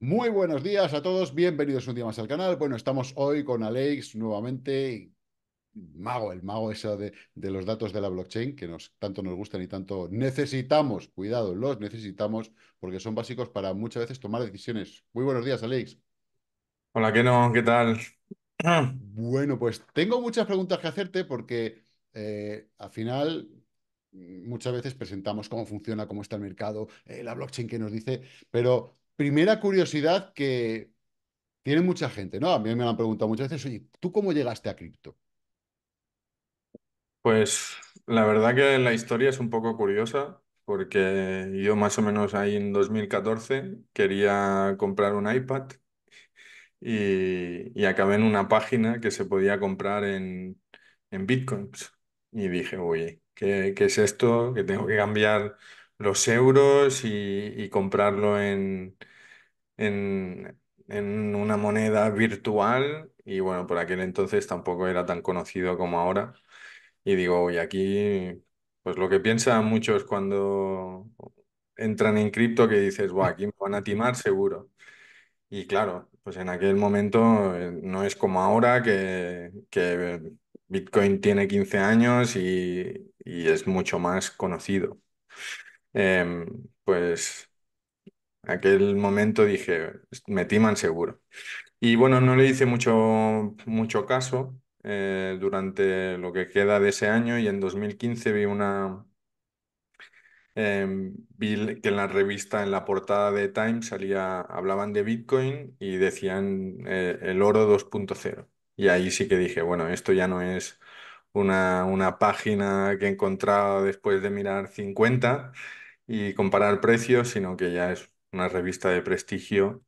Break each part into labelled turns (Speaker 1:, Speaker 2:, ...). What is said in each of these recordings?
Speaker 1: Muy buenos días a todos, bienvenidos un día más al canal. Bueno, estamos hoy con Alex nuevamente, mago, el mago eso de, de, los datos de la blockchain que nos, tanto nos gustan y tanto necesitamos, cuidado, los necesitamos porque son básicos para muchas veces tomar decisiones. Muy buenos días, Alex.
Speaker 2: Hola, ¿qué no? ¿Qué tal?
Speaker 1: Bueno, pues tengo muchas preguntas que hacerte porque eh, al final muchas veces presentamos cómo funciona, cómo está el mercado, eh, la blockchain que nos dice, pero primera curiosidad que tiene mucha gente, ¿no? A mí me han preguntado muchas veces, oye, ¿tú cómo llegaste a cripto?
Speaker 2: Pues la verdad que la historia es un poco curiosa, porque yo más o menos ahí en 2014 quería comprar un iPad y, acabé en una página que se podía comprar en, en bitcoins. Y dije, oye, ¿qué, es esto? Que tengo que cambiar los euros y, y comprarlo en, en, una moneda virtual y bueno, por aquel entonces tampoco era tan conocido como ahora. Y digo, y aquí, pues lo que piensan muchos cuando entran en cripto, que dices, aquí me van a timar seguro. Y claro, pues en aquel momento eh, no es como ahora que, Bitcoin tiene 15 años y, es mucho más conocido. Em, pues aquel momento dije, me timan seguro. Y bueno, no le hice mucho, mucho caso eh, durante lo que queda de ese año y en 2015 vi una... Em, vi que en la revista, en la portada de Time, salía, hablaban de Bitcoin y decían eh, el oro 2.0. Y ahí sí que dije, bueno, esto ya no es una, una página que he encontrado después de mirar 50 y comparar precios, sino que ya es una revista de prestigio.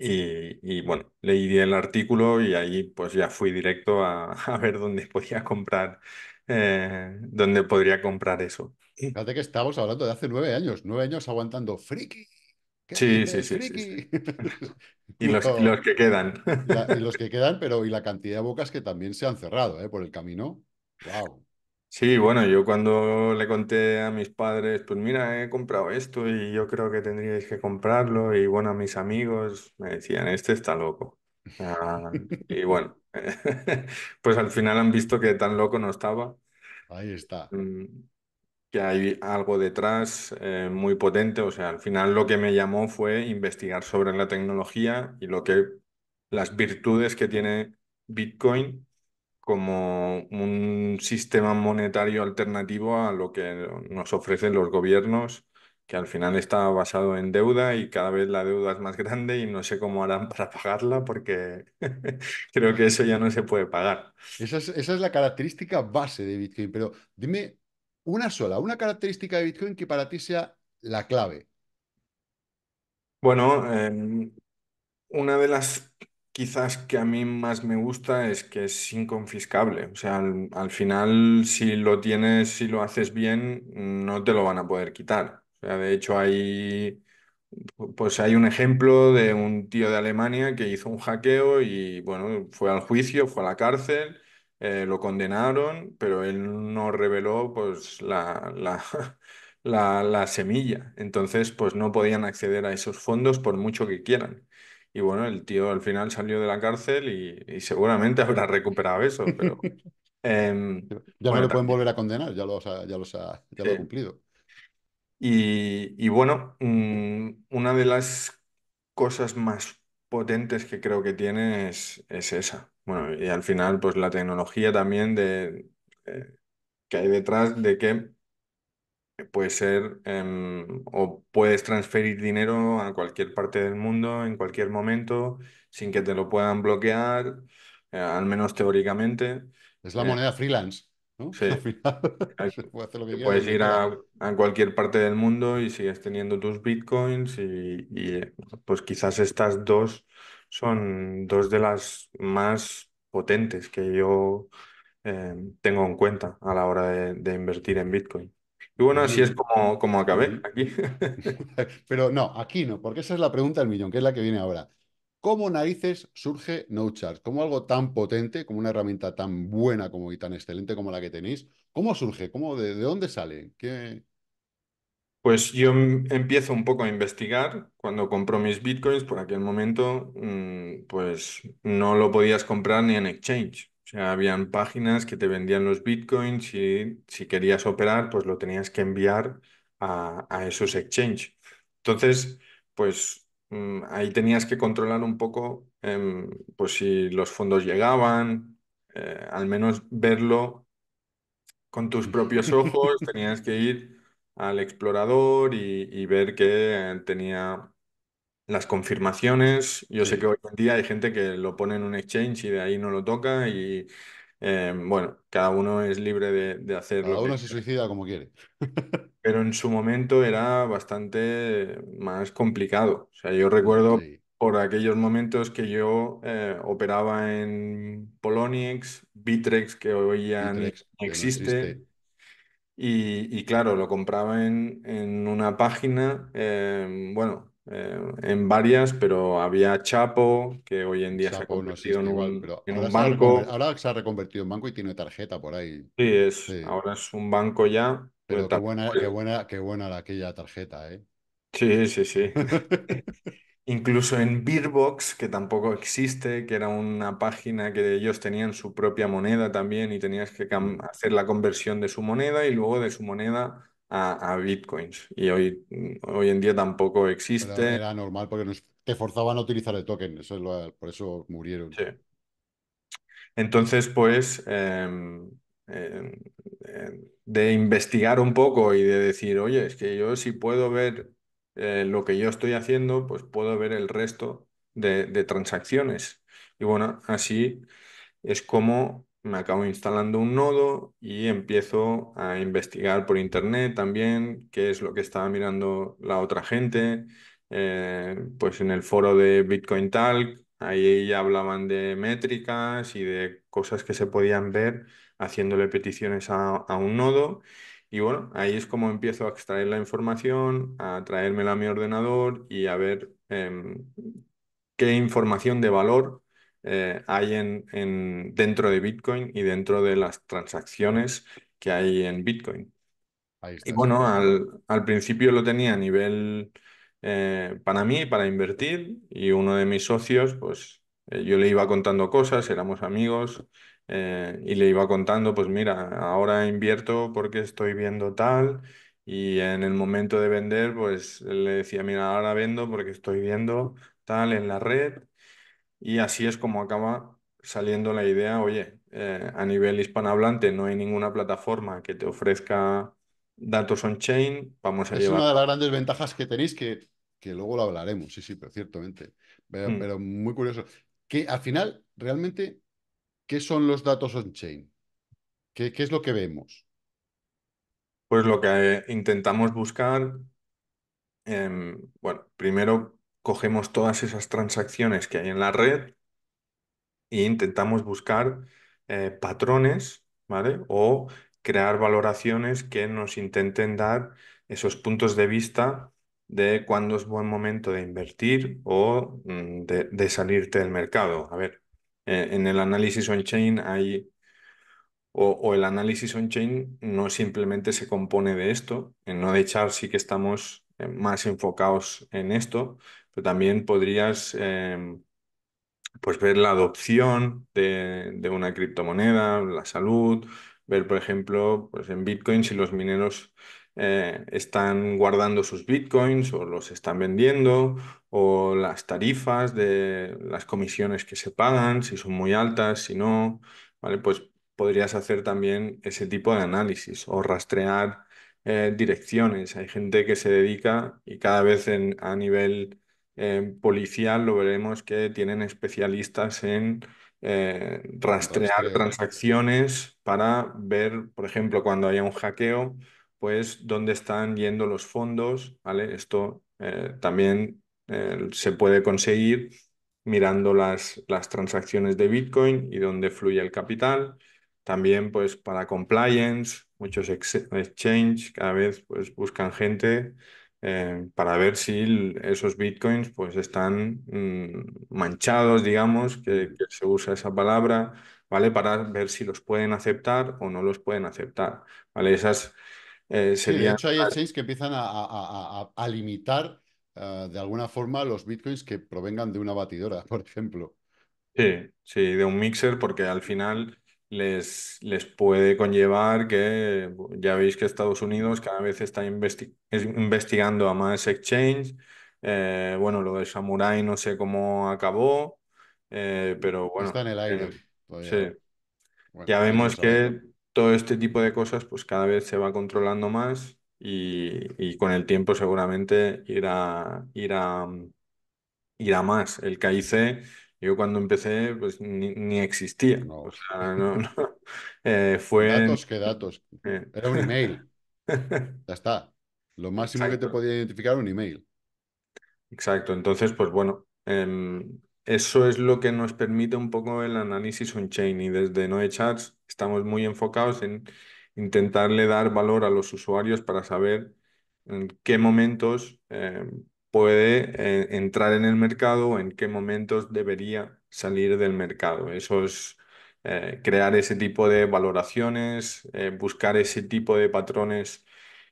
Speaker 2: Y, y, bueno, leí el artículo y ahí pues ya fui directo a, ver dónde podía comprar, eh, dónde podría comprar eso.
Speaker 1: Fíjate que estamos hablando de hace nueve años, nueve años aguantando friki. Sí, sí, sí,
Speaker 2: y, los, que quedan.
Speaker 1: y los que quedan, pero y la cantidad de bocas que también se han cerrado ¿eh? por el camino. Wow.
Speaker 2: Sí, bueno, yo cuando le conté a mis padres, pues mira, he comprado esto y yo creo que tendríais que comprarlo, y bueno, a mis amigos me decían, este está loco. Ah, y bueno, pues al final han visto que tan loco no estaba, Ahí está. Mm, que hay algo detrás eh, muy potente, o sea, al final lo que me llamó fue investigar sobre la tecnología y lo que las virtudes que tiene Bitcoin como un sistema monetario alternativo a lo que nos ofrecen los gobiernos, que al final está basado en deuda y cada vez la deuda es más grande y no sé cómo harán para pagarla porque creo que eso ya no se puede pagar. Esa es, la característica base de Bitcoin, pero
Speaker 1: dime una sola, una característica de Bitcoin que para ti sea la clave.
Speaker 2: Bueno, em, una de las quizás que a mí más me gusta es que es inconfiscable. O sea, al, final, si lo tienes, si lo haces bien, no te lo van a poder quitar. O sea, de hecho, hay, pues hay un ejemplo de un tío de Alemania que hizo un hackeo y, bueno, fue al juicio, fue a la cárcel, eh, lo condenaron, pero él no reveló, pues, la, la, la semilla. Entonces, pues no podían acceder a esos fondos por mucho que quieran. Y bueno, el tío al final salió de la cárcel y, seguramente habrá recuperado eso, pero... Em,
Speaker 1: ya no lo pueden volver a condenar, ya, ya, lo ha cumplido.
Speaker 2: Y, bueno, mm, una de las cosas más potentes que creo que tiene es, esa. Bueno, y al final, pues la tecnología también de, eh, que hay detrás de que puede ser em, o puedes transferir dinero a cualquier parte del mundo en cualquier momento sin que te lo puedan bloquear, eh, al menos teóricamente. Es la eh. moneda freelance. ¿no? puedes ir a, cualquier parte del mundo y sigues teniendo tus bitcoins y, eh, pues quizás estas dos son dos de las más potentes que yo em, tengo en cuenta a la hora de invertir en bitcoin. Y bueno, así es como, como acabé
Speaker 1: aquí. Pero no, aquí no, porque esa es la pregunta del millón, que es la que viene ahora. ¿Cómo narices surge NoCharge? Como algo tan potente, como una herramienta tan buena como y tan excelente como la que tenéis, ¿cómo
Speaker 2: surge? ¿Cómo, de, dónde sale? ¿Qué... Pues yo em, empiezo un poco a investigar. Cuando compro mis bitcoins, por aquel momento, mm, pues no lo podías comprar ni en exchange. O sea, habían páginas que te vendían los bitcoins y si querías operar, pues lo tenías que enviar a, esos exchanges. Entonces, pues mm, ahí tenías que controlar un poco em, pues si los fondos llegaban, eh, al menos verlo con tus propios ojos, tenías que ir al explorador y, y ver que eh, tenía las confirmaciones, yo sé que hoy en día hay gente que lo pone en un exchange y de ahí no lo toca y eh, bueno, cada uno es libre de, hacerlo, Cada uno se suicida como quiere. Pero en su momento era bastante más complicado. O sea, yo recuerdo por aquellos momentos que yo eh, operaba en Poloniex, Bitrex, que hoy ya no existe. Y, claro, lo compraba en, una página, eh, bueno, eh, en varias, pero había Chapo, que hoy en día se ha convertido en un, banco.
Speaker 1: ahora se ha reconvertido en banco y tiene tarjeta por ahí.
Speaker 2: Sí, es, ahora es un banco ya. Pero qué buena, pues qué buena, qué buena la, aquella tarjeta, ¿eh? Sí, sí, sí. Incluso en Beerbox, que tampoco existe, que era una página que ellos tenían su propia moneda también y tenías que mm. hacer la conversión de su moneda y luego de su moneda a, bitcoins. Y hoy, hoy en día tampoco existe. era
Speaker 1: normal porque nos, te forzaban a utilizar el token, eso es lo, por eso murieron.
Speaker 2: Entonces, pues, em, em, em, de investigar un poco y de decir, oye, es que yo si puedo ver eh, lo que yo estoy haciendo, pues puedo ver el resto de, de transacciones. Y bueno, así es como me acabo instalando un nodo y empiezo a investigar por internet también qué es lo que estaba mirando la otra gente. Eh, pues en el foro de Bitcoin Talk, ahí hablaban de métricas y de cosas que se podían ver haciéndole peticiones a, un nodo. Y bueno, ahí es como empiezo a extraer la información, a traérmela a mi ordenador y a ver em, qué información de valor eh, hay en, en, dentro de Bitcoin y dentro de las transacciones que hay en Bitcoin. Y bueno, al, principio lo tenía a nivel eh, para mí, para invertir, y uno de mis socios, pues eh, yo le iba contando cosas, éramos amigos, y le iba contando, pues mira, ahora invierto porque estoy viendo tal, y en el momento de vender, pues le decía, mira, ahora vendo porque estoy viendo tal en la red, y así es como acaba saliendo la idea, oye, eh, a nivel hispanohablante no hay ninguna plataforma que te ofrezca datos on-chain, vamos a llevar... Es una de
Speaker 1: las grandes ventajas que tenéis, que, que luego lo hablaremos, sí, sí, pero ciertamente. Pero, mm. muy curioso. Que al final, realmente, ¿qué son los datos on-chain? ¿Qué, ¿Qué es lo que vemos?
Speaker 2: Pues lo que intentamos buscar, em, bueno, primero cogemos todas esas transacciones que hay en la red e intentamos buscar eh, patrones, ¿vale? O crear valoraciones que nos intenten dar esos puntos de vista de cuándo es buen momento de invertir o mm, de, salirte del mercado. A ver, eh, en el análisis on-chain hay, o, el análisis on-chain no simplemente se compone de esto, en no de echar sí que estamos eh, más enfocados en esto, pero también podrías em, pues ver la adopción de, una criptomoneda, la salud, ver, por ejemplo, pues en Bitcoin si los mineros eh, están guardando sus Bitcoins o los están vendiendo, o las tarifas de las comisiones que se pagan, si son muy altas, si no, ¿vale? Pues podrías hacer también ese tipo de análisis o rastrear eh, direcciones. Hay gente que se dedica y cada vez a nivel eh, policial lo veremos que tienen especialistas en eh, rastrear transacciones para ver, por ejemplo, cuando haya un hackeo, pues dónde están yendo los fondos, ¿vale? Esto eh, también se puede conseguir mirando las, las transacciones de Bitcoin y dónde fluye el capital. También, pues, para compliance, muchos exchange cada vez pues, buscan gente eh, para ver si esos bitcoins pues están mm, manchados, digamos, que, se usa esa palabra, ¿vale? Para ver si los pueden aceptar o no los pueden aceptar, ¿vale? Esas eh, de hecho hay exchanges que empiezan a, limitar
Speaker 1: eh, de alguna forma los bitcoins que provengan de una batidora, por ejemplo.
Speaker 2: Sí, sí, de un mixer, porque al final les, les puede conllevar que ya veis que Estados Unidos cada vez está investigando a más exchange. Eh, bueno, lo de Samurai no sé cómo acabó, eh, pero bueno. Está en el aire. Eh, ya vemos que todo este tipo de cosas pues cada vez se va controlando más y, con el tiempo seguramente irá, irá, irá más. El KIC yo cuando empecé, pues ni, existía. fue... Datos, ¿Qué datos. Eh. Era un email. ya está. Lo máximo que te podía identificar un email. Exacto. Entonces, pues bueno, em, eso es lo que nos permite un poco el análisis on-chain. Y desde Noe Charts estamos muy enfocados en intentarle dar valor a los usuarios para saber en qué momentos em, puede eh, entrar en el mercado o en qué momentos debería salir del mercado. Eso es eh, crear ese tipo de valoraciones, eh, buscar ese tipo de patrones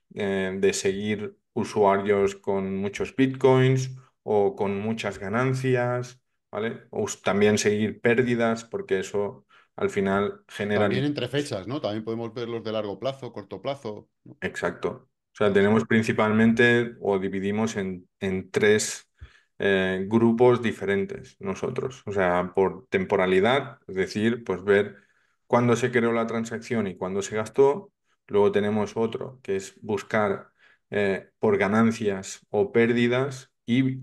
Speaker 2: de seguir usuarios con muchos bitcoins o con muchas ganancias, ¿vale? O también seguir pérdidas, porque eso al final genera... También entre fechas, ¿no? También podemos ver los de largo plazo, corto plazo. Exacto. O sea, tenemos principalmente o dividimos en, tres eh, grupos diferentes nosotros. O sea, por temporalidad, es decir, pues ver cuándo se creó la transacción y cuándo se gastó. Luego tenemos otro, que es buscar eh, por ganancias o pérdidas y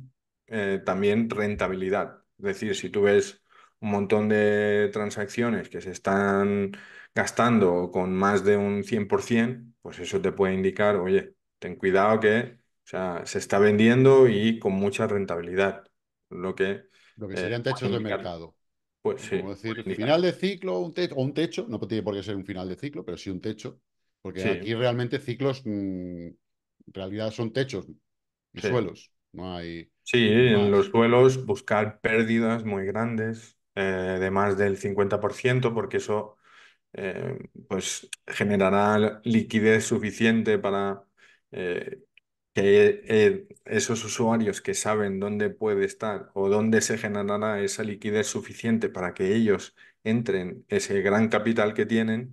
Speaker 2: eh, también rentabilidad. Es decir, si tú ves un montón de transacciones que se están gastando con más de un 100%, pues eso te puede indicar, oye, ten cuidado que o sea, se está vendiendo y con mucha rentabilidad. Lo que, lo que eh, serían techos de mercado. Pues sí. Como decir, final de
Speaker 1: ciclo o un techo, no tiene por qué ser un final de ciclo, pero sí un techo, porque aquí realmente ciclos, mm, en realidad son techos y suelos.
Speaker 2: No hay. Sí, en los suelos buscar pérdidas muy grandes eh, de más del 50%, porque eso eh, pues generará liquidez suficiente para eh, que eh, esos usuarios que saben dónde puede estar o dónde se generará esa liquidez suficiente para que ellos entren ese gran capital que tienen,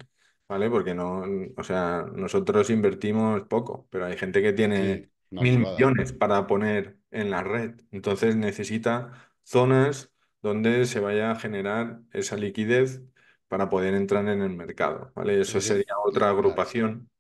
Speaker 2: ¿vale? Porque no, o sea, nosotros invertimos poco, pero hay gente que tiene mil millones para poner en la red, entonces necesita zonas donde se vaya a generar esa liquidez para poder entrar en el mercado, ¿vale? Eso sería otra agrupación.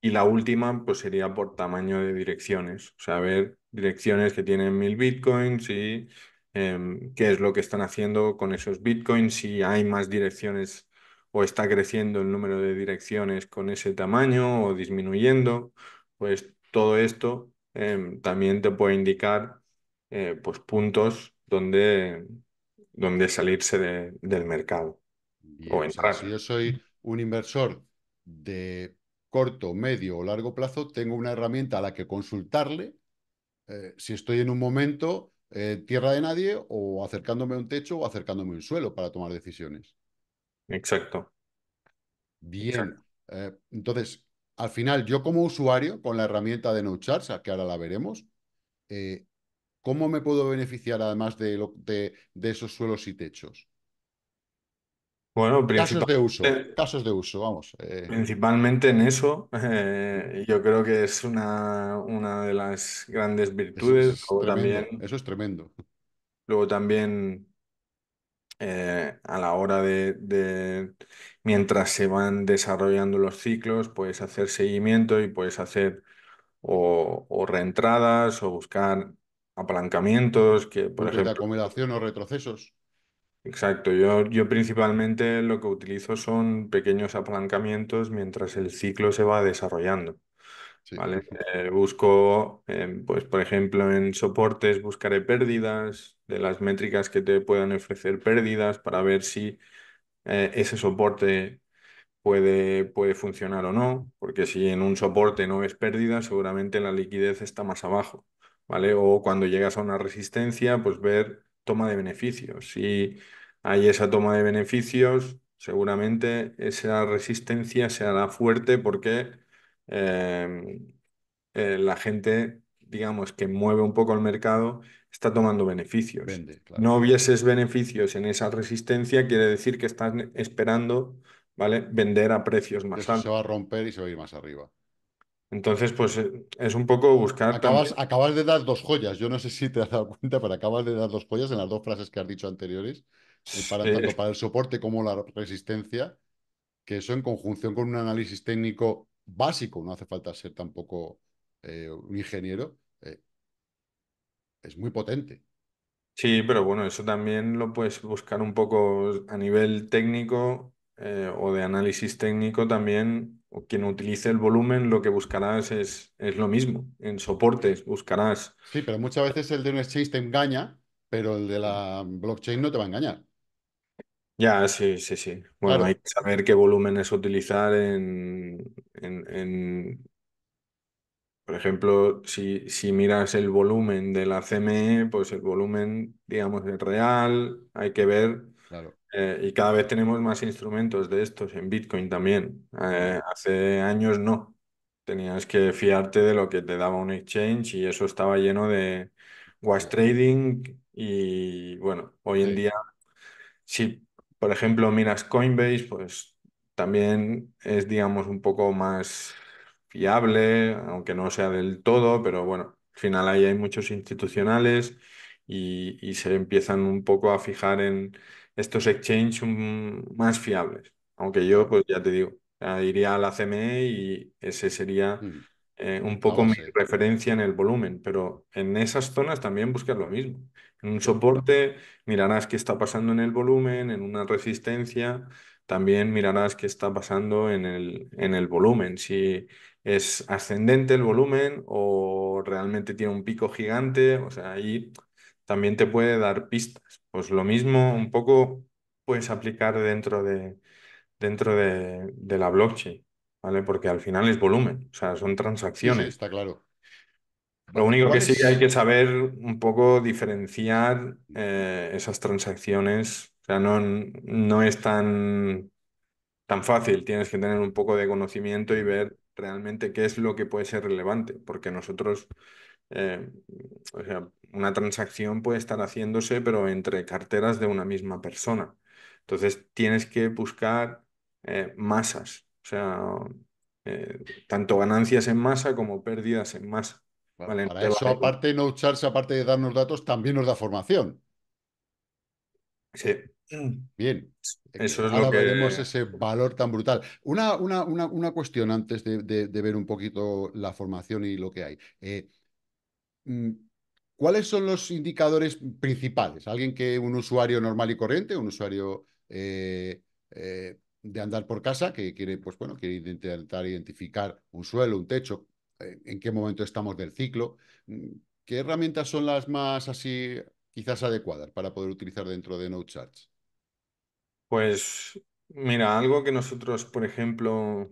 Speaker 2: Y la última, pues sería por tamaño de direcciones, o sea, ver direcciones que tienen mil bitcoins y em, qué es lo que están haciendo con esos bitcoins, si hay más direcciones o está creciendo el número de direcciones con ese tamaño o disminuyendo, pues todo esto em, también te puede indicar eh, pues puntos donde, donde salirse del mercado si yo soy un inversor de
Speaker 1: corto, medio o largo plazo, tengo una herramienta a la que consultarle eh, si estoy en un momento eh, tierra de nadie o acercándome a un techo o acercándome a un suelo para tomar decisiones. Exacto. Bien. Eh, entonces, al final, yo como usuario, con la herramienta de NoCharts, que ahora la veremos, ¿cómo me puedo beneficiar además de, de esos suelos y techos?
Speaker 2: Bueno, Casos de uso, vamos. Eh. principalmente en eso, eh, yo creo que es una, una de las grandes virtudes. también, eso es tremendo. luego también eh, a la hora de, mientras se van desarrollando los ciclos, puedes hacer seguimiento y puedes hacer o, reentradas o buscar apalancamientos, que por de acomodación o retrocesos. Exacto, yo, yo principalmente lo que utilizo son pequeños apalancamientos mientras el ciclo se va desarrollando. ¿vale? Eh, busco, eh, pues por ejemplo, en soportes buscaré pérdidas de las métricas que te puedan ofrecer pérdidas para ver si eh, ese soporte puede, puede funcionar o no, porque si en un soporte no ves pérdidas, seguramente la liquidez está más abajo. ¿Vale? O cuando llegas a una resistencia, pues ver toma de beneficios. Si hay esa toma de beneficios, seguramente esa resistencia se hará fuerte porque em, eh, la gente, digamos, que mueve un poco el mercado, está tomando beneficios. No hubieses beneficios en esa resistencia, quiere decir que estás esperando ¿vale? vender a precios más altos. Se va a romper y se va a ir más arriba. Entonces, pues eh, es un poco buscar. Acabas, acabas, de dar dos
Speaker 1: joyas. Yo no sé si te has dado cuenta, pero acabas de dar dos joyas en las dos frases que has dicho anteriores, eh, para, tanto para el soporte como la resistencia, que eso en conjunción con un análisis técnico básico, no hace falta ser tampoco eh, un ingeniero, es
Speaker 2: muy potente. Sí, pero bueno, eso también lo puedes buscar un poco a nivel técnico o de análisis técnico también quien utilice el volumen, lo que buscarás es, es lo mismo. En soportes buscarás. Sí, pero muchas
Speaker 1: veces el de un exchange te engaña, pero el de la blockchain no te va a engañar.
Speaker 2: Ya, sí, sí, sí. Bueno, hay que saber qué volumen es utilizar en, Por ejemplo, si, si, miras el volumen de la CME, pues el volumen, digamos, es real, hay que ver claro. Eh, y cada vez tenemos más instrumentos de estos en Bitcoin también. Eh, hace años no. Tenías que fiarte de lo que te daba un exchange y eso estaba lleno de wash trading. Y bueno, hoy en día, si por ejemplo miras Coinbase, pues también es, digamos, un poco más fiable, aunque no sea del todo, pero bueno, al final ahí hay muchos institucionales y se empiezan un poco a fijar en estos exchanges más fiables. Aunque yo, pues ya te digo, iría a la CME y ese sería mm. eh, un poco mi referencia en el volumen, pero en esas zonas también buscas lo mismo. En un soporte mirarás qué está pasando en el volumen, en una resistencia, también mirarás qué está pasando en el, en el volumen, si es ascendente el volumen o realmente tiene un pico gigante, o sea, ahí también te puede dar pistas. Pues lo mismo un poco puedes aplicar dentro de, dentro de, de la blockchain, ¿vale? Porque al final es volumen, o sea, son transacciones. está claro. Lo único que sí que hay que saber un poco diferenciar eh, esas transacciones. O sea, no, no es tan, tan fácil. Tienes que tener un poco de conocimiento y ver realmente qué es lo que puede ser relevante. Porque nosotros, eh, o sea, una transacción puede estar haciéndose, pero entre carteras de una misma persona. Entonces tienes que buscar eh, masas, o sea, eh, tanto ganancias en masa como pérdidas en masa. para eso, aparte de no
Speaker 1: aparte de darnos datos, también nos da formación. Sí. Bien. Eso es lo que... veremos ese valor tan brutal. Una, una, una, cuestión antes de, ver un poquito la formación y lo que hay. Eh, mm, ¿Cuáles son los indicadores principales? Alguien que un usuario normal y corriente, un usuario eh, eh, de andar por casa que quiere, pues bueno, quiere intentar identificar un suelo, un techo, eh, en qué momento estamos del ciclo. ¿Qué herramientas son las más así quizás adecuadas para poder utilizar dentro de Charts?
Speaker 2: Pues mira, algo que nosotros, por ejemplo,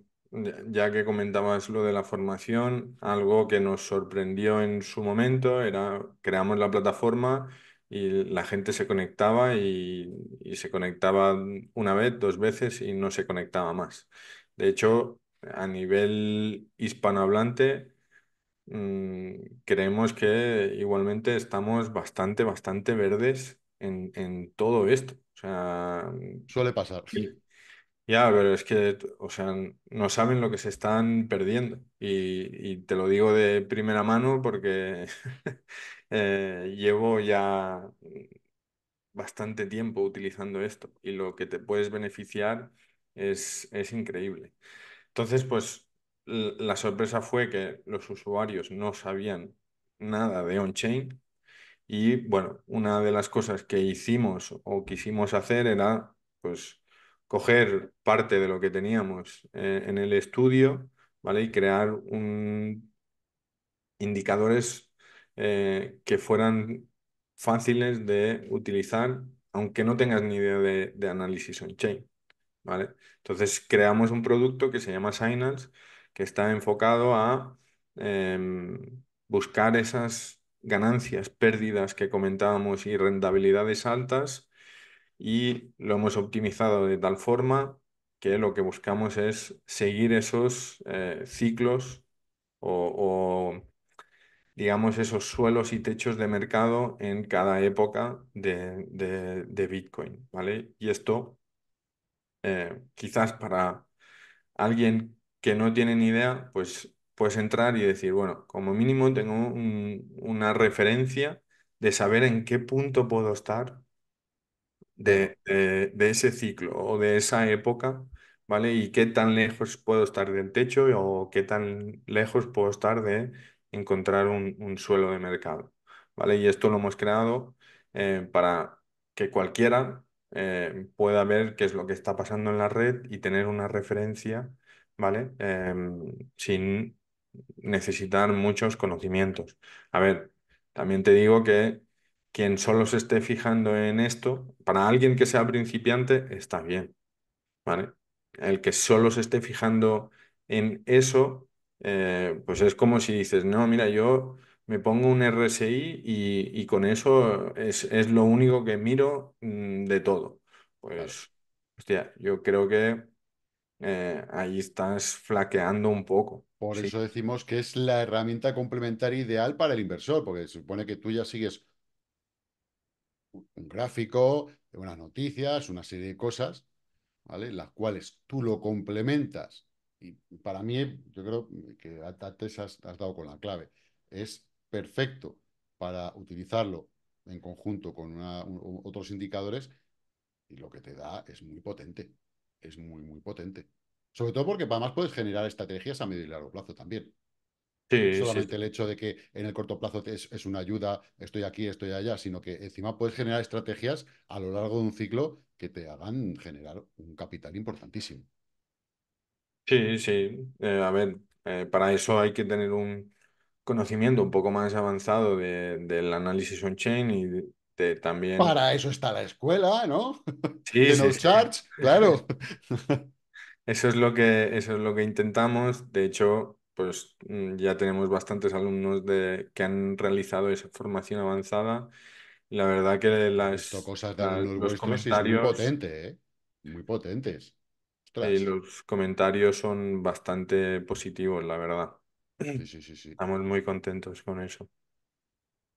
Speaker 2: ya que comentabas lo de la formación, algo que nos sorprendió en su momento era creamos la plataforma y la gente se conectaba y, se conectaba una vez, dos veces y no se conectaba más. De hecho, a nivel hispanohablante, mm, creemos que igualmente estamos bastante, bastante verdes en, todo esto. O sea, suele pasar. Sí. Ya, pero es que, o sea, no saben lo que se están perdiendo. Y, te lo digo de primera mano porque eh, llevo ya bastante tiempo utilizando esto y lo que te puedes beneficiar es, es increíble. Entonces, pues la sorpresa fue que los usuarios no sabían nada de on-chain y bueno, una de las cosas que hicimos o quisimos hacer era pues coger parte de lo que teníamos eh, en el estudio ¿vale? y crear un... indicadores eh, que fueran fáciles de utilizar, aunque no tengas ni idea de, análisis on-chain. ¿vale? Entonces creamos un producto que se llama Signals que está enfocado a em, buscar esas ganancias, pérdidas que comentábamos y rentabilidades altas y lo hemos optimizado de tal forma que lo que buscamos es seguir esos eh, ciclos o, digamos, esos suelos y techos de mercado en cada época de, Bitcoin, ¿vale? Y esto, eh, quizás para alguien que no tiene ni idea, pues puedes entrar y decir, bueno, como mínimo tengo una referencia de saber en qué punto puedo estar de, ese ciclo o de esa época, ¿vale? Y qué tan lejos puedo estar del techo o qué tan lejos puedo estar de encontrar un, suelo de mercado, ¿vale? Y esto lo hemos creado eh, para que cualquiera eh, pueda ver qué es lo que está pasando en la red y tener una referencia, ¿vale? Eh, sin necesitar muchos conocimientos. A ver, también te digo que quien solo se esté fijando en esto, para alguien que sea principiante, está bien. ¿Vale? El que solo se esté fijando en eso, eh, pues es como si dices, no, mira, yo me pongo un RSI y, con eso es, lo único que miro mm, de todo. Pues, hostia, yo creo que eh, ahí estás flaqueando un
Speaker 1: poco. Por eso decimos que es la herramienta complementaria ideal para el inversor, porque se supone que tú ya sigues un gráfico, unas noticias, una serie de cosas, ¿vale? Las cuales tú lo complementas. Y para mí, yo creo que antes has, dado con la clave. Es perfecto para utilizarlo en conjunto con otros indicadores y lo que te da es muy potente. Es muy, muy potente. Sobre todo porque además puedes generar estrategias a medio y largo plazo también. Sí, solamente el hecho de que en el corto plazo es, una ayuda, estoy aquí, estoy allá, sino que encima puedes generar estrategias a lo largo de un ciclo que te hagan generar un capital importantísimo.
Speaker 2: Sí, sí. Eh, a ver, eh, para eso hay que tener un conocimiento un poco más avanzado del análisis on-chain y también... Para
Speaker 1: eso está la escuela, ¿no?
Speaker 2: Sí, sí,
Speaker 1: claro.
Speaker 2: Eso es, lo que, eso es lo que intentamos. De hecho, pues mm, ya tenemos bastantes alumnos de, que han realizado esa formación avanzada. La verdad que las, cosas de los comentarios... Muy, ¿eh? muy
Speaker 1: potentes.
Speaker 2: los comentarios son bastante positivos, la verdad. Estamos muy contentos con eso.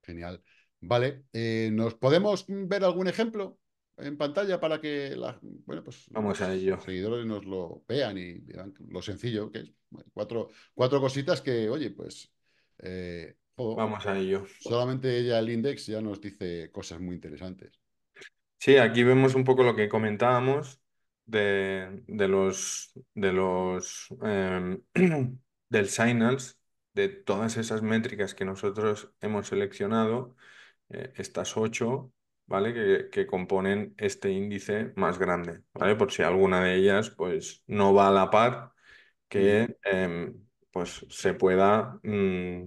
Speaker 2: Genial.
Speaker 1: Vale, eh, ¿nos podemos mm, ver algún ejemplo? en pantalla para que la, bueno, pues Vamos a ello. los seguidores nos lo vean y vean lo sencillo que es. Cuatro, cuatro cositas que, oye, pues. Eh, Vamos a ello. Solamente ella, el index ya nos dice cosas muy interesantes.
Speaker 2: Sí, aquí vemos un poco lo que comentábamos de, los de los em, del signals, de todas esas métricas que nosotros hemos seleccionado, eh, estas ocho, ¿vale? Que, componen este índice más grande, ¿vale? Por si alguna de ellas, pues, no va a la par, que em, pues se pueda, mm,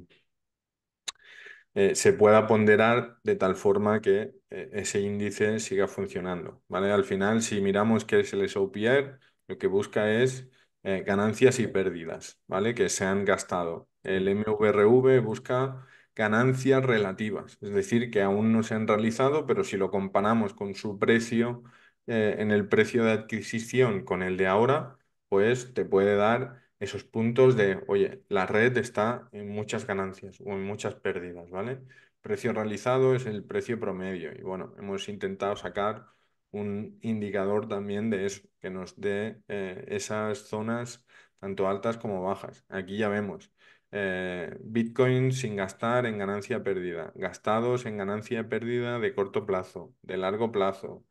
Speaker 2: eh, se pueda ponderar de tal forma que eh, ese índice siga funcionando, ¿vale? Al final, si miramos qué es el SOPR, lo que busca es eh, ganancias y pérdidas, ¿vale? Que se han gastado. El MVRV busca ganancias relativas, es decir, que aún no se han realizado, pero si lo comparamos con su precio, eh, en el precio de adquisición con el de ahora, pues te puede dar esos puntos de, oye, la red está en muchas ganancias o en muchas pérdidas, ¿vale? Precio realizado es el precio promedio y bueno, hemos intentado sacar un indicador también de eso, que nos dé eh, esas zonas tanto altas como bajas. Aquí ya vemos eh, Bitcoin sin gastar en ganancia perdida, gastados en ganancia perdida de corto plazo, de largo plazo,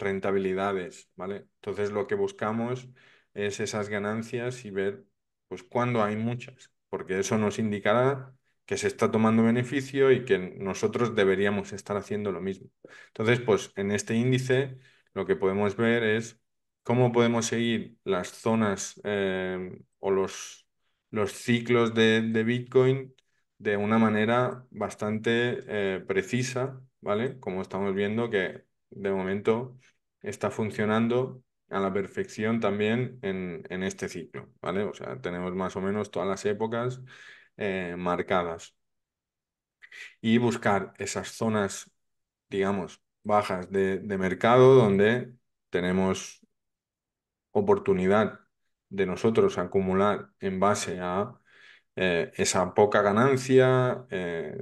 Speaker 2: rentabilidades, ¿vale? Entonces lo que buscamos es esas ganancias y ver pues cuándo hay muchas, porque eso nos indicará que se está tomando beneficio y que nosotros deberíamos estar haciendo lo mismo. Entonces, pues en este índice lo que podemos ver es cómo podemos seguir las zonas eh, o los los ciclos de, Bitcoin de una manera bastante eh, precisa, ¿vale? Como estamos viendo que de momento está funcionando a la perfección también en, este ciclo, ¿vale? O sea, tenemos más o menos todas las épocas eh, marcadas. Y buscar esas zonas, digamos, bajas de, de mercado donde tenemos oportunidad de nosotros acumular en base a eh, esa poca ganancia, eh,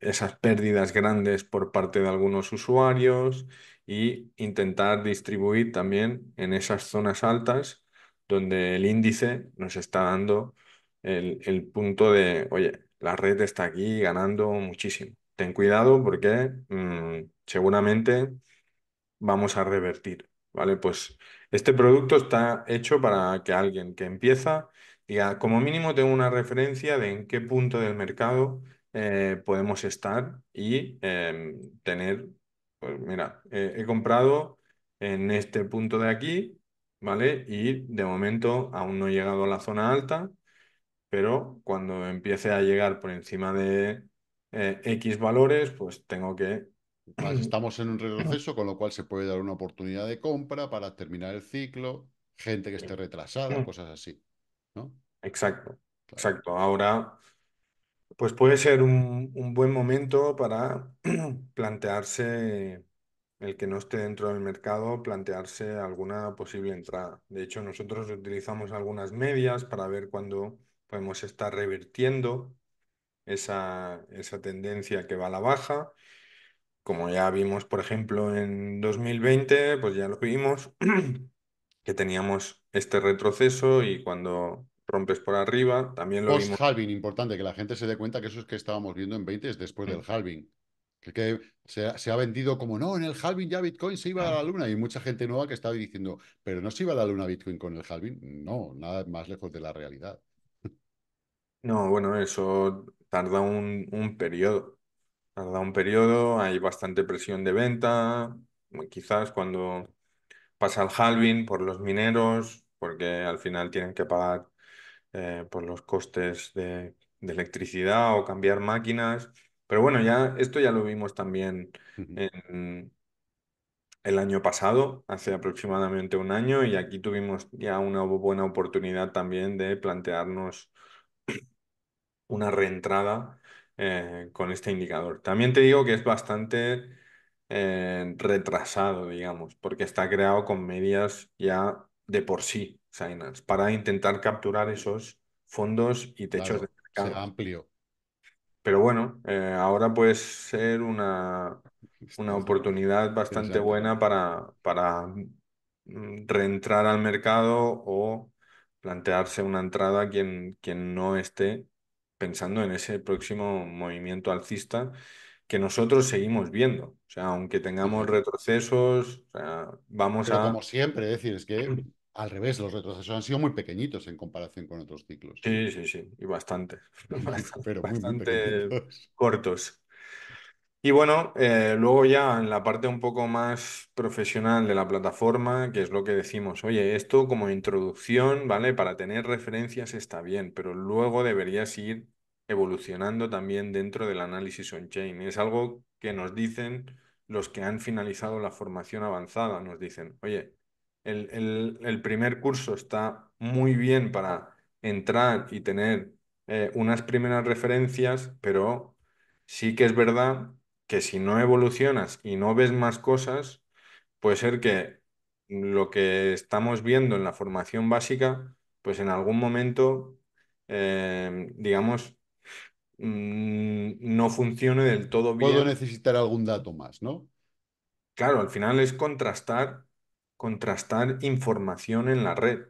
Speaker 2: esas pérdidas grandes por parte de algunos usuarios y intentar distribuir también en esas zonas altas donde el índice nos está dando el, punto de, oye, la red está aquí ganando muchísimo. Ten cuidado porque mm, seguramente vamos a revertir. ¿vale? Pues este producto está hecho para que alguien que empieza diga, como mínimo tengo una referencia de en qué punto del mercado eh, podemos estar y em, tener, pues mira, eh, he comprado en este punto de aquí, ¿vale? Y de momento aún no he llegado a la zona alta, pero cuando empiece a llegar por encima de eh, X valores, pues tengo que estamos en un retroceso, con lo cual se puede dar una oportunidad de compra
Speaker 1: para terminar el ciclo, gente que esté retrasada, cosas así. ¿no? Exacto,
Speaker 2: exacto. Ahora, pues puede ser un, buen momento para plantearse el que no esté dentro del mercado, plantearse alguna posible entrada. De hecho, nosotros utilizamos algunas medias para ver cuándo podemos estar revirtiendo esa, esa tendencia que va a la baja como ya vimos, por ejemplo, en 2020, pues ya lo vimos, que teníamos este retroceso y cuando rompes por arriba, también lo Post vimos. halving importante,
Speaker 1: que la gente se dé cuenta que eso es que estábamos viendo en 20 es después del mm. halving. Que, se, ha vendido como, no, en el halving ya Bitcoin se iba a la luna. Y mucha gente nueva que estaba diciendo, pero no se iba a la luna Bitcoin con el halving. No, nada más lejos de la realidad.
Speaker 2: No, bueno, eso tarda un, un periodo ha un periodo, hay bastante presión de venta, quizás cuando pasa el halving por los mineros, porque al final tienen que pagar eh, por los costes de, electricidad o cambiar máquinas. Pero bueno, ya esto ya lo vimos también en, el año pasado, hace aproximadamente un año, y aquí tuvimos ya una buena oportunidad también de plantearnos una reentrada eh, con este indicador. También te digo que es bastante eh, retrasado, digamos, porque está creado con medias ya de por sí, para intentar capturar esos fondos y techos de mercado. amplio. Pero bueno, eh, ahora puede ser una, una oportunidad bastante buena para, para mm, reentrar al mercado o plantearse una entrada quien, quien no esté pensando en ese próximo movimiento alcista que nosotros seguimos viendo. O sea, aunque tengamos retrocesos, vamos a... Como siempre, decir, es que
Speaker 1: al revés, los retrocesos han sido muy pequeñitos en comparación con otros ciclos. Sí,
Speaker 2: sí, sí, y bastante. Pero bastante, cortos. Y bueno, eh, luego ya en la parte un poco más profesional de la plataforma, que es lo que decimos, oye, esto como introducción, ¿vale? Para tener referencias está bien, pero luego deberías ir evolucionando también dentro del análisis on-chain. Es algo que nos dicen los que han finalizado la formación avanzada, nos dicen, oye, el, primer curso está muy bien para entrar y tener eh, unas primeras referencias, pero sí que es verdad que si no evolucionas y no ves más cosas, puede ser que lo que estamos viendo en la formación básica, pues en algún momento, eh, digamos, mm, no funcione del todo bien. Puedo
Speaker 1: necesitar algún dato más, ¿no?
Speaker 2: Claro, al final es contrastar, contrastar información en la red,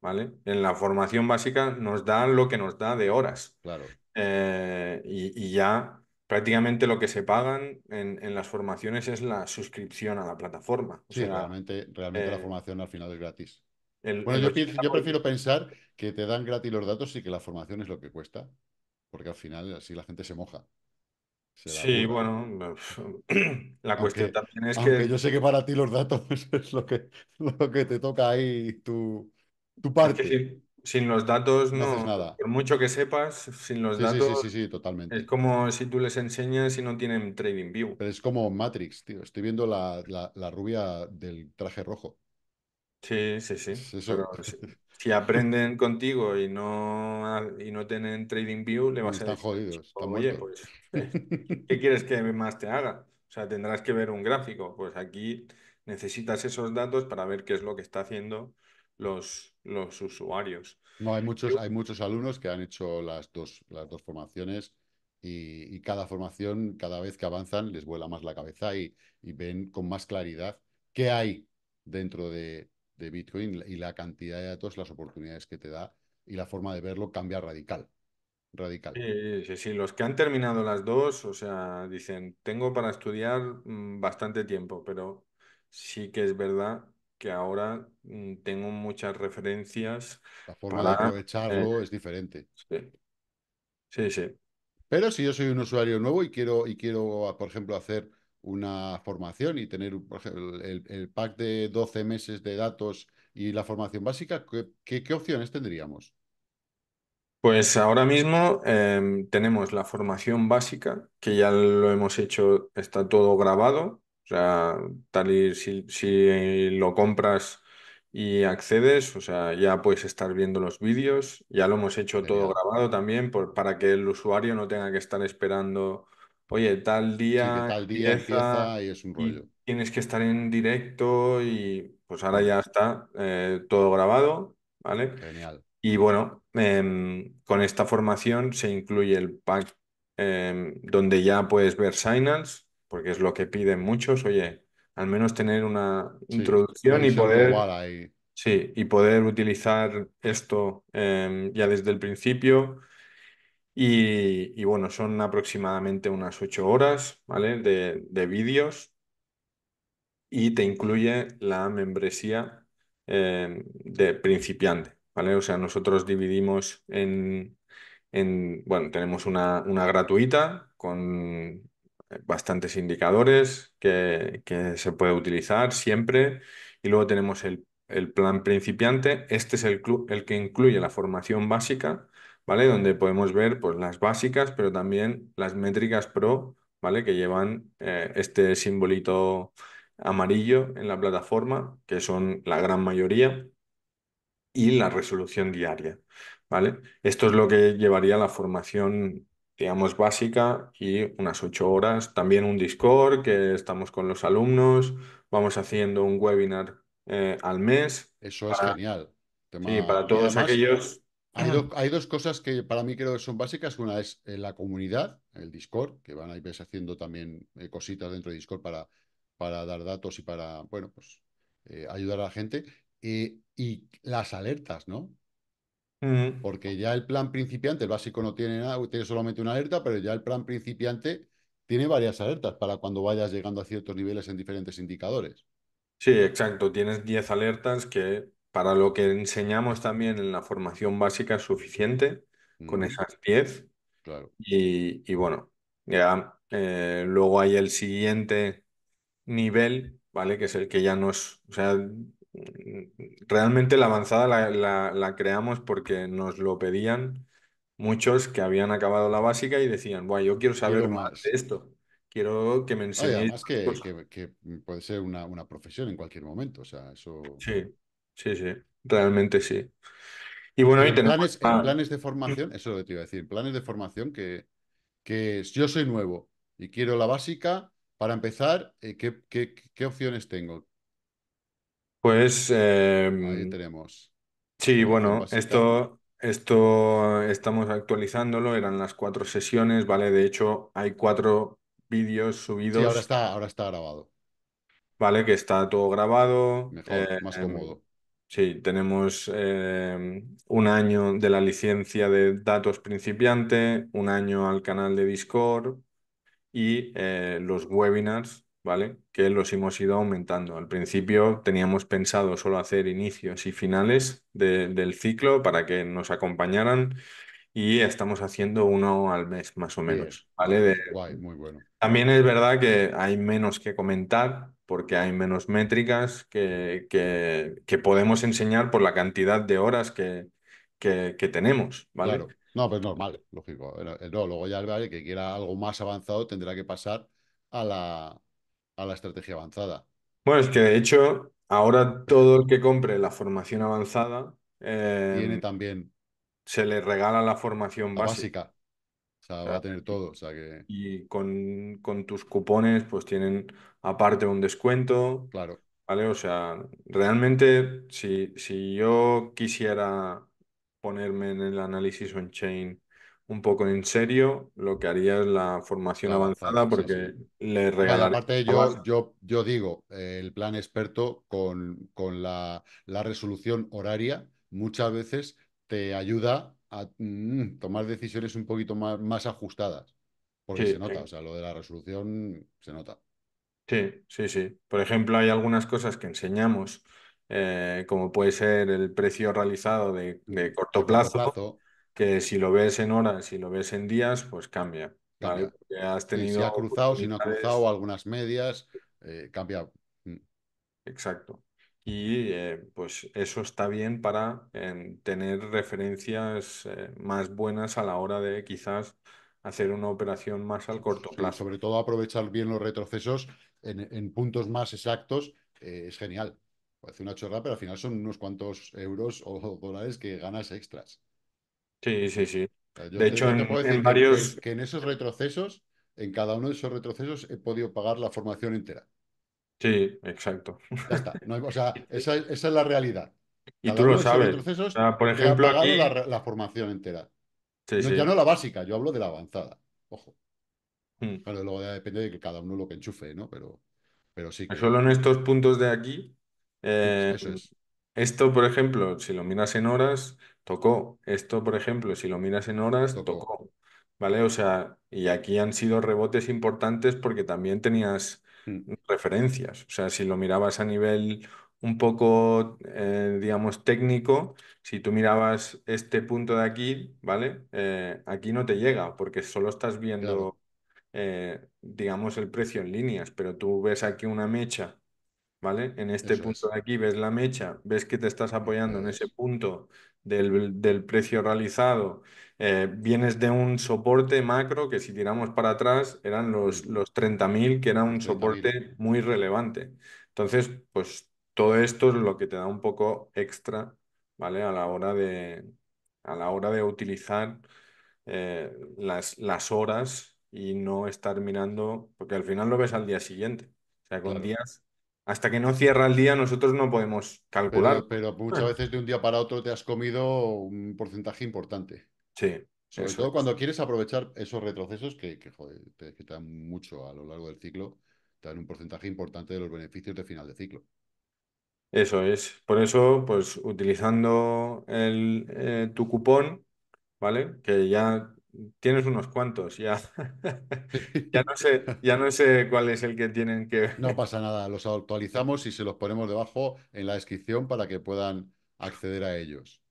Speaker 2: ¿vale? En la formación básica nos da lo que nos da de horas. Claro. Eh, y, y ya prácticamente lo que se pagan en, en, las formaciones es la suscripción a la plataforma. sí, realmente, realmente la eh, formación al final es gratis. bueno, yo, yo, prefiero
Speaker 1: pensar que te dan gratis los datos y que la formación es lo que cuesta, porque al final así la gente se moja.
Speaker 2: sí, bueno, la cuestión también es que... Yo sé
Speaker 1: que para ti los datos es lo que, lo
Speaker 2: que te toca ahí, tu, parte sin los datos no, nada. Por mucho que sepas, sin los datos. Sí, sí, sí, totalmente. Es como si tú les enseñas y no tienen Trading
Speaker 1: View. es como Matrix, tío. Estoy viendo la, rubia del traje rojo.
Speaker 2: Sí, sí, sí. si, aprenden contigo y no, y no tienen Trading View, le vas a decir. Jodidos, Oye, pues, eh, ¿qué quieres que más te haga? O sea, tendrás que ver un gráfico. Pues aquí necesitas esos datos para ver qué es lo que está haciendo los, los usuarios.
Speaker 1: No, hay muchos, hay muchos alumnos que han hecho las dos, las dos formaciones y, cada formación, cada vez que avanzan, les vuela más la cabeza y, ven con más claridad qué hay dentro de, Bitcoin y la cantidad de datos, las oportunidades que te da y la forma de verlo cambia radical. Radical.
Speaker 2: Sí, sí, sí, los que han terminado las dos, o sea, dicen, tengo para estudiar mm, bastante tiempo, pero sí que es verdad que ahora mm, tengo muchas referencias. La forma de eh, aprovecharlo es diferente. Sí.
Speaker 1: sí, sí. Pero si yo soy un usuario nuevo y quiero, y quiero, ah, por ejemplo, hacer una formación y tener el, pack de 12 meses de datos y la formación básica, ¿qué, opciones tendríamos?
Speaker 2: Pues ahora mismo em, tenemos la formación básica, que ya lo hemos hecho, está todo grabado, o sea, tal y si, lo compras y accedes, o sea, ya puedes estar viendo los vídeos, ya lo hemos hecho todo grabado también por, para que el usuario no tenga que estar esperando, oye, tal día tal día empieza y es un rollo. tienes que estar en directo y pues ahora ya está eh, todo grabado, ¿vale? Genial. Y bueno, em, con esta formación se incluye el pack em, donde ya puedes ver Signals, porque es lo que piden muchos, oye, al menos tener una introducción y poder... Sí, y poder utilizar esto em, ya desde el principio. Y, bueno, son aproximadamente unas ocho horas, ¿vale? De, vídeos. Y te incluye la membresía em, de principiante, ¿vale? O sea, nosotros dividimos en, en bueno, tenemos una, una gratuita con bastantes indicadores que, se puede utilizar siempre. Y luego tenemos el, plan principiante. Este es el, el que incluye la formación básica, ¿vale? Donde podemos ver pues, las básicas, pero también las métricas pro, ¿vale? Que llevan eh, este simbolito amarillo en la plataforma, que son la gran mayoría, y la resolución diaria, ¿vale? Esto es lo que llevaría la formación digamos, básica y unas ocho horas. También un Discord, que estamos con los alumnos, vamos haciendo un webinar eh, al mes. Eso es genial. Sí, para todos aquellos...
Speaker 1: Hay, dos cosas que para mí creo que son básicas. Una es eh, la comunidad, el Discord, que van a ir haciendo también eh, cositas dentro de Discord para, para dar datos y para, bueno, pues ayudar a la gente. y las alertas, ¿no? porque ya el plan principiante, el básico no tiene nada, tiene solamente una alerta, pero ya el plan principiante tiene varias alertas para cuando vayas llegando a ciertos niveles en diferentes indicadores.
Speaker 2: Sí, exacto. Tienes 10 alertas que para lo que enseñamos también en la formación básica es suficiente con esas 10. Claro. Y, bueno, ya eh, luego hay el siguiente nivel, ¿vale? Que es el que ya no es, o sea, realmente la avanzada la, creamos porque nos lo pedían muchos que habían acabado la básica y decían, bueno, yo quiero saber más. de esto. Quiero que me enseñe además que,
Speaker 1: puede ser una, una,
Speaker 2: profesión en cualquier momento. O sea, eso. Sí, sí, sí. Realmente sí. Y bueno, ahí tenemos. Planes, planes
Speaker 1: de formación, eso es lo que te iba a decir, planes de formación que, que yo soy nuevo y quiero la básica. Para empezar, eh, ¿qué, qué opciones tengo?
Speaker 2: Pues em, tenemos sí, bueno, esto, esto estamos actualizándolo, eran las cuatro sesiones, ¿vale? De hecho, hay cuatro vídeos ahora subidos, está,
Speaker 1: ahora está grabado.
Speaker 2: ¿vale? Que está todo grabado. Mejor, eh, más em, cómodo. sí, tenemos eh, un año de la licencia de datos principiante, un año al canal de Discord y eh, los webinars ¿vale? Que los hemos ido aumentando. Al principio teníamos pensado solo hacer inicios y finales del ciclo para que nos acompañaran y estamos haciendo uno al mes más o menos, ¿vale? muy bueno. También es verdad que hay menos que comentar porque hay menos métricas que, que, podemos enseñar por la cantidad de horas que, que, tenemos, ¿vale? Claro.
Speaker 1: No, pues normal, lógico. Eh, no, luego ya el que quiera algo más avanzado tendrá que pasar a
Speaker 2: la, a la estrategia avanzada. Bueno, es que de hecho, ahora todo el que compre la formación avanzada. Eh, Tiene em, también. Se le regala la formación básica. O sea, va a tener todo. O sea que... Y con, tus cupones, pues tienen aparte un descuento. Claro. ¿Vale? O sea, realmente, si, si yo quisiera ponerme en el análisis on-chain un poco en serio lo que haría es la formación avanzada porque le regalaría. Aparte, yo,
Speaker 1: yo, digo, eh, el plan experto con, la, resolución horaria muchas veces te ayuda a mm, tomar decisiones un poquito más, más ajustadas. Porque se nota, o
Speaker 2: sea, lo de la resolución se nota. Sí, sí, sí. Por ejemplo, hay algunas cosas que enseñamos, eh, como puede ser el precio realizado de, mm. corto, plazo que si lo ves en horas, si lo ves en días, pues cambia. has tenido si ha cruzado, si no ha cruzado, algunas medias, eh, cambia. Mm. Exacto. Y eh, pues eso está bien para eh, tener referencias más buenas a la hora de quizás hacer una operación más al corto plazo.
Speaker 1: sobre todo aprovechar bien los retrocesos en, puntos más exactos es genial. Parece una chorra, pero al final son unos cuantos euros o dólares que ganas extras.
Speaker 2: Sí, sí, sí. de hecho, en, varios...
Speaker 1: Que, en esos retrocesos, en cada uno de esos retrocesos, he podido pagar la formación entera.
Speaker 2: Sí, exacto.
Speaker 1: o sea, esa, es la realidad.
Speaker 2: y tú lo sabes. por ejemplo, aquí...
Speaker 1: la, formación entera. Ya no la básica, yo hablo de la avanzada. Ojo. Hmm. luego depende de que cada uno
Speaker 2: lo que enchufe, ¿no? Pero, pero sí. Pues que... Solo en estos puntos de aquí. Eh, esto, por ejemplo, si lo miras en horas, tocó. Esto, por ejemplo, si lo miras en horas, tocó. ¿Vale? O sea, y aquí han sido rebotes importantes porque también tenías mm. referencias. O sea, si lo mirabas a nivel un poco, eh, digamos, técnico, si tú mirabas este punto de aquí, ¿vale? Eh, aquí no te llega porque solo estás viendo, eh, digamos, el precio en líneas, pero tú ves aquí una mecha, ¿vale? En este punto de aquí ves la mecha, ves que te estás apoyando en ese punto del, precio realizado. Eh, vienes de un soporte macro que si tiramos para atrás eran los, los 30.000, que era un soporte muy relevante. Entonces, pues todo esto es lo que te da un poco extra, ¿vale? A la hora de, a la hora de utilizar eh, las, las horas y no estar mirando, porque al final lo ves al día siguiente. O sea, con días hasta que no cierra el día nosotros no podemos calcular. Pero, muchas ah. veces
Speaker 1: de un día para otro te has comido un porcentaje importante. Sí. Sobre todo cuando quieres aprovechar esos retrocesos que, te, que, dan mucho a lo largo del ciclo, te dan un porcentaje importante de los beneficios de final de ciclo.
Speaker 2: Eso es. Por eso, pues utilizando eh, tu cupón, ¿vale? Que ya Tienes unos cuantos, ya. ya, no sé, ya no sé
Speaker 1: cuál es el que tienen que. no pasa nada, los actualizamos y se los ponemos debajo en la descripción para
Speaker 2: que puedan acceder a ellos.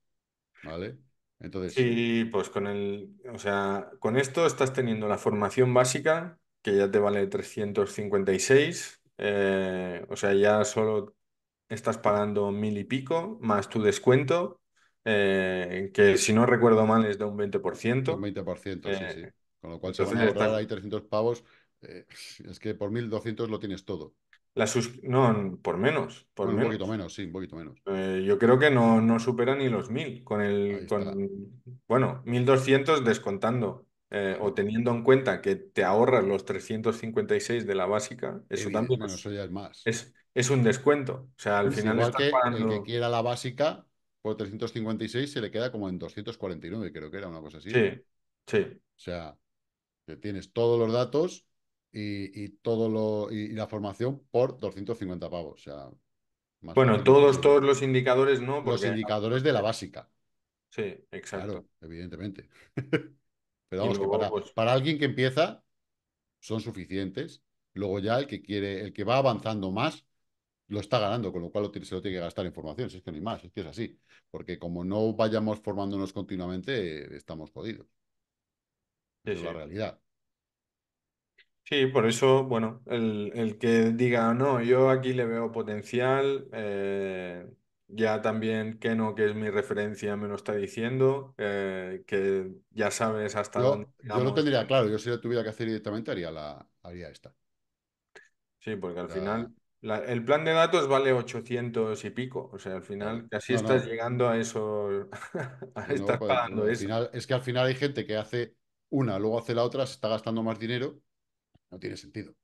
Speaker 2: ¿Vale? Entonces. Sí, pues con el. O sea, con esto estás teniendo la formación básica, que ya te vale 356. Eh, o sea, ya solo estás pagando mil y pico, más tu descuento. Eh, que si no recuerdo mal es de un 20%. Un 20%, sí, sí. Eh, con lo cual si van a ahorrar ahí
Speaker 1: 300 pavos. Eh, es que por
Speaker 2: 1.200 lo tienes todo. No, por menos. Por Un poquito menos, sí, un poquito menos. yo creo que no, supera ni los 1.000. Con el, Bueno, 1.200 descontando o teniendo en cuenta que te ahorras los 356 de la básica. Eso también es, más. Es, un descuento. O sea, al pues final... Igual estás que pagando... el que
Speaker 1: quiera la básica 356 se le queda como en 249, creo que era una cosa así. Sí, sí. O sea, que tienes todos los datos y, todo lo, y, la formación por 250 pavos. O sea, bueno, todos,
Speaker 2: todos los indicadores, ¿no? Los indicadores
Speaker 1: de la básica. Sí, exacto. evidentemente. Pero vamos, que para, pues para alguien que empieza, son suficientes. Luego ya el que quiere, el que va avanzando más, lo está ganando, con lo cual se lo tiene que gastar en formación, es que no hay más, es que es así. Porque como no vayamos formándonos continuamente, estamos jodidos.
Speaker 2: es la realidad. Sí, por eso, bueno, el, que diga, no, yo aquí le veo potencial, eh, ya también que no que es mi referencia, me lo está diciendo, eh, que ya sabes hasta dónde... yo lo tendría
Speaker 1: claro, yo si lo tuviera que hacer
Speaker 2: directamente haría, la, esta. Sí, porque al final el plan de datos vale 800 y pico, o sea, al final casi estás llegando a eso, pagando eso.
Speaker 1: es que al final hay gente que hace una, luego hace la otra, se está gastando más dinero, no tiene sentido.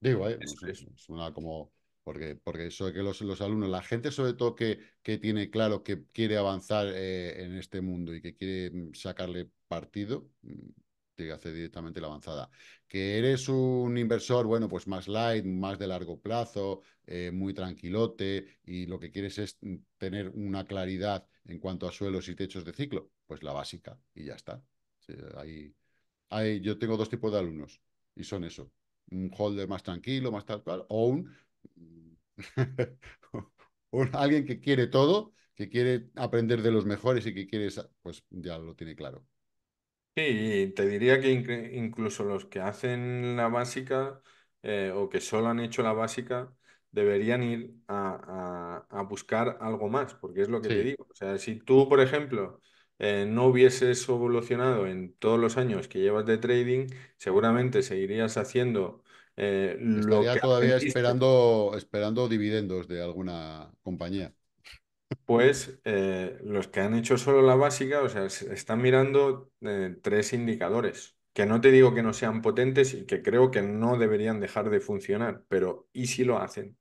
Speaker 1: Digo, ¿eh? es, una como... Porque, porque eso que los, alumnos, la gente sobre todo que, que tiene claro que quiere avanzar eh, en este mundo y que quiere mm, sacarle partido, mm, que hace directamente la avanzada. Que eres un inversor, bueno, pues más light, más de largo plazo, eh, muy tranquilote y lo que quieres es tener una claridad en cuanto a suelos y techos de ciclo, pues la básica y ya está. yo tengo dos tipos de alumnos y son eso, un holder más tranquilo, más tal cual, o un alguien que quiere todo, que quiere aprender de los mejores y que quiere, pues ya lo tiene claro.
Speaker 2: Sí, te diría que incluso los que hacen la básica eh, o que solo han hecho la básica deberían ir a, buscar algo más, porque es lo que te digo. O sea, si tú, por ejemplo, eh, no hubieses evolucionado en todos los años que llevas de trading, seguramente seguirías haciendo eh, lo todavía
Speaker 1: esperando, esperando dividendos de alguna compañía.
Speaker 2: Pues eh, los que han hecho solo la básica, o sea, están mirando eh, tres indicadores, que no te digo que no sean potentes y que creo que no deberían dejar de funcionar, pero ¿y si lo hacen?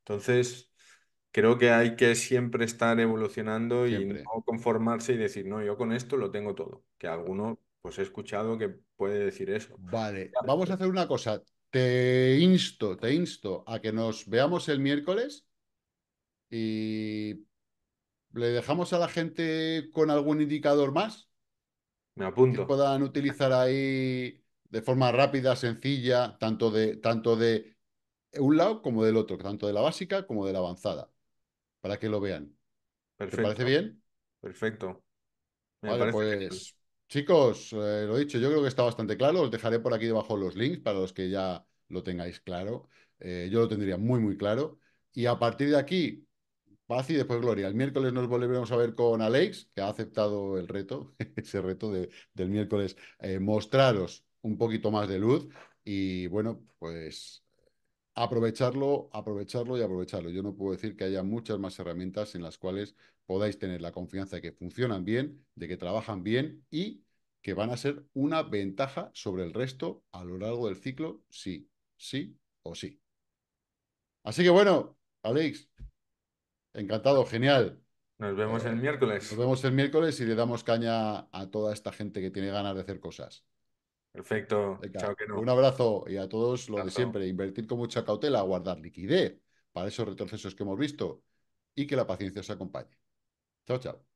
Speaker 2: Entonces, creo que hay que siempre estar evolucionando y no conformarse y decir, no, yo con esto lo tengo todo, que alguno, pues he escuchado que puede decir eso. Vale, vamos a hacer una cosa.
Speaker 1: Te insto, te insto a que nos veamos el miércoles y ¿Le dejamos a la gente con algún indicador más? Me apunto. Que puedan utilizar ahí de forma rápida, sencilla, tanto de, tanto de un lado como del otro, tanto de la básica como de la avanzada, para que lo vean.
Speaker 2: ¿Te parece bien? Perfecto. pues
Speaker 1: chicos, lo eh, lo dicho, yo creo que está bastante claro. Os dejaré por aquí debajo los links para los que ya lo tengáis claro. Eh, yo lo tendría muy, muy claro. Y a partir de aquí, paz y después gloria. El miércoles nos volveremos a ver con Alex, que ha aceptado el reto, ese reto de, del miércoles, eh, mostraros un poquito más de luz y bueno, pues aprovecharlo, aprovecharlo y aprovecharlo. Yo no puedo decir que haya muchas más herramientas en las cuales podáis tener la confianza de que funcionan bien, de que trabajan bien y que van a ser una ventaja sobre el resto a lo largo del ciclo, sí, sí o sí. Así que bueno, Alex, Encantado, genial. Nos vemos el eh, miércoles. Nos vemos el miércoles y le damos caña a toda esta gente que tiene ganas de hacer cosas.
Speaker 2: Perfecto. Un
Speaker 1: abrazo y a todos lo de siempre. Invertir con mucha cautela, guardar liquidez para esos retrocesos que hemos visto y que la paciencia os acompañe. Chao, chao.